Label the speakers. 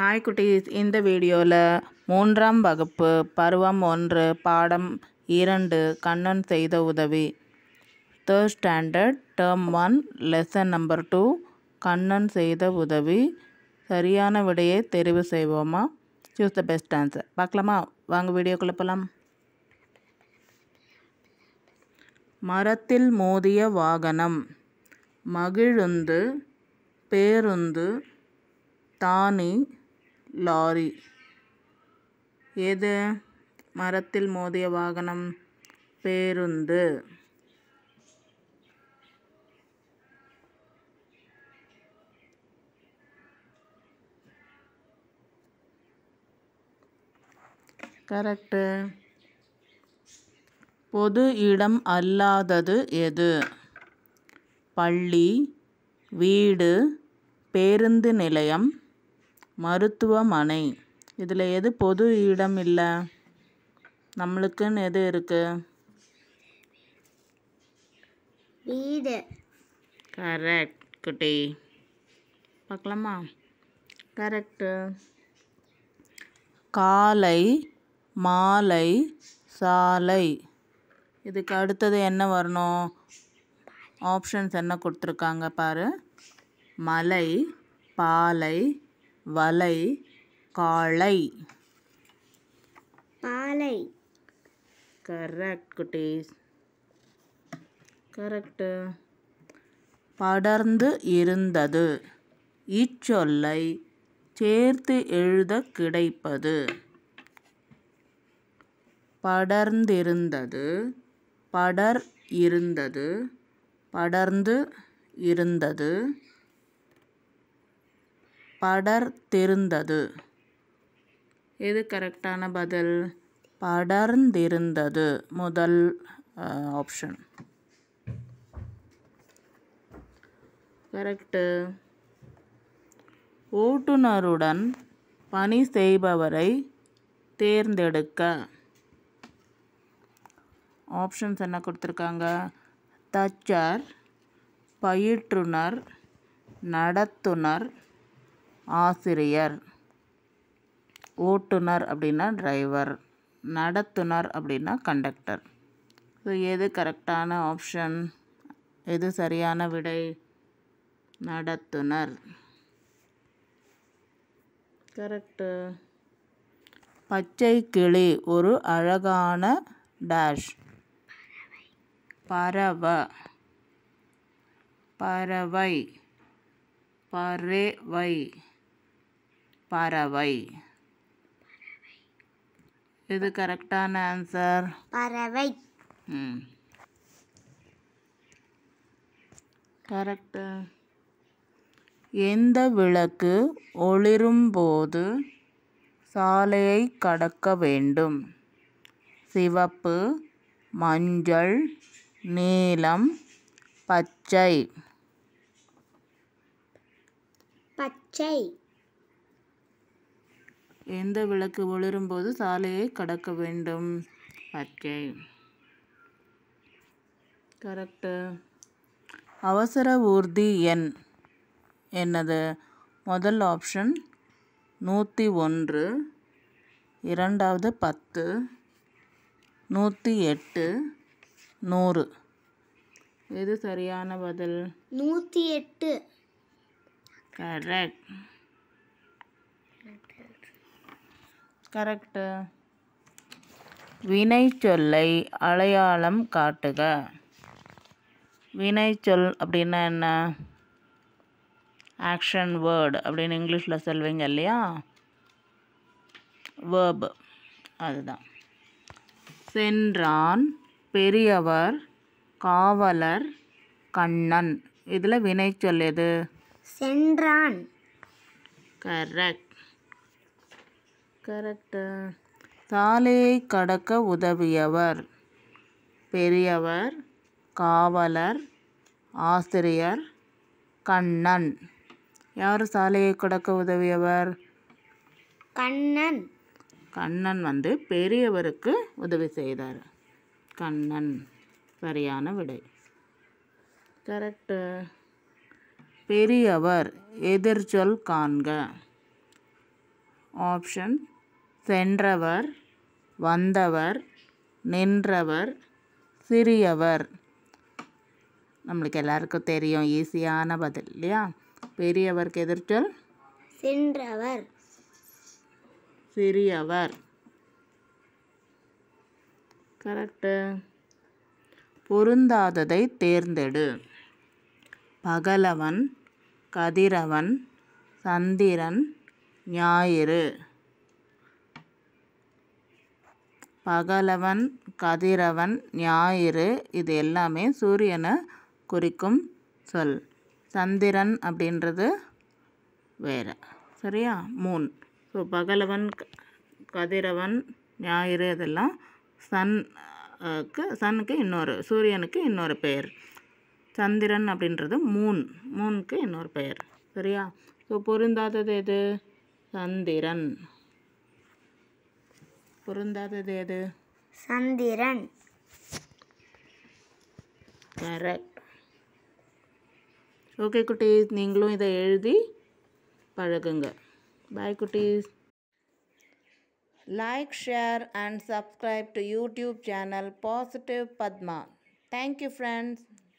Speaker 1: hi குட்டீஸ் இந்த வீடியோவில் மூன்றாம் வகுப்பு பருவம் ஒன்று பாடம் இரண்டு கண்ணன் செய்த உதவி third standard term one lesson number two Kannan செய்த உதவி சரியான விடையை தெரிவு செய்வோமா சூஸ் த பெஸ்ட் ஆன்சர் பார்க்கலாமா வாங்க வீடியோக்குள்ளே போகலாம் மரத்தில் மோதிய வாகனம் மகிழுந்து பேருந்து தானி லாரி எது மரத்தில் மோதிய வாகனம் பேருந்து கரெக்டு பொது இடம் அல்லாதது எது பள்ளி வீடு பேருந்து நிலையம் மருத்துவமனை இதில் எது பொது இடம் இல்லை நம்மளுக்குன்னு எது இருக்குது வீடு கரெக்ட் குட்டி பார்க்கலாமா கரெக்டு காலை மாலை சாலை இதுக்கு அடுத்தது என்ன வரணும் ஆப்ஷன்ஸ் என்ன கொடுத்துருக்காங்க பாரு மலை பாலை வலை காளை பாலை கரெக்ட் குட்டீஸ் கரெக்டு படர்ந்து இருந்தது இச்சொல்லை சேர்த்து எழுத கிடைப்பது படர்ந்திருந்தது படர் இருந்தது படர்ந்து இருந்தது படர்ந்திருந்தது எது கரெக்டான பதில் படர்ந்திருந்தது முதல் ஆப்ஷன் கரெக்டு ஓட்டுநருடன் பணி செய்பவரை தேர்ந்தெடுக்க ஆப்ஷன்ஸ் என்ன கொடுத்துருக்காங்க தச்சார் பயிற்றுனர் நடத்துனர் ஆசிரியர் ஓட்டுநர் அப்படின்னா டிரைவர் நடத்துனர் அப்படின்னா கண்டக்டர் ஸோ எது கரெக்டான ஆப்ஷன் எது சரியான விடை நடத்துனர் கரெக்டு பச்சை கிளி ஒரு அழகான டேஷ் பறவை பறவை பறவை பறவை இது கரெக்டான ஆன்சர் பறவை கரெக்டு எந்த விளக்கு ஒளிரும் போது சாலையை கடக்க வேண்டும் சிவப்பு மஞ்சள் நீலம் பச்சை பச்சை எந்த விளக்கு ஒளிரும்போது சாலையை கடக்க வேண்டும் ஓகே கரெக்டு அவசர ஊர்தி எண் என்னது முதல் ஆப்ஷன் நூற்றி ஒன்று இரண்டாவது பத்து நூற்றி எட்டு நூறு எது சரியான பதில் நூற்றி எட்டு கரெக்ட் கரெக்டு வினைச்சொல்லை அடையாளம் காட்டுக வினைச்சொல் அப்படின்னா என்ன ஆக்ஷன் வேர்டு அப்படின்னு இங்கிலீஷில் சொல்வீங்க இல்லையா வேர்பு அதுதான் சென்றான் பெரியவர் காவலர் கண்ணன் இதில் வினைச்சொல் எது சென்றான் கரெக்ட் கரெக்டு சாலையை கடக்க உதவியவர் பெரியவர் காவலர் ஆசிரியர் கண்ணன் யார் சாலையை கடக்க உதவியவர் கண்ணன் கண்ணன் வந்து பெரியவருக்கு உதவி செய்தார் கண்ணன் சரியான விடை கரெக்டு பெரியவர் எதிர்ச்சொல் காண்க ஆப்ஷன் சென்றவர் வந்தவர் நின்றவர் சிறியவர் நம்மளுக்கு எல்லாருக்கும் தெரியும் ஈஸியான பதில் இல்லையா பெரியவருக்கு எதிர்த்தல் சென்றவர் சிறியவர் கரெக்டு பொருந்தாததை தேர்ந்தெடு பகலவன் கதிரவன் சந்திரன் ஞாயிறு பகலவன் கதிரவன் ஞாயிறு இது எல்லாமே சூரியனை குறிக்கும் சொல் சந்திரன் அப்படின்றது வேறு சரியா மூன் ஸோ பகலவன் கதிரவன் ஞாயிறு இதெல்லாம் சன்க்கு சனுக்கு இன்னொரு சூரியனுக்கு இன்னொரு பெயர் சந்திரன் அப்படின்றது மூன் மூனுக்கு இன்னொரு பெயர் சரியா ஸோ பொருந்தாதது எது சந்திரன் பொருந்தாதது எது சந்திரன் கரெக்ட் ஓகே குட்டீஸ் நீங்களும் இதை எழுதி பழகுங்க பாய் குட்டீஸ் like share and subscribe to YouTube channel positive Padma thank you friends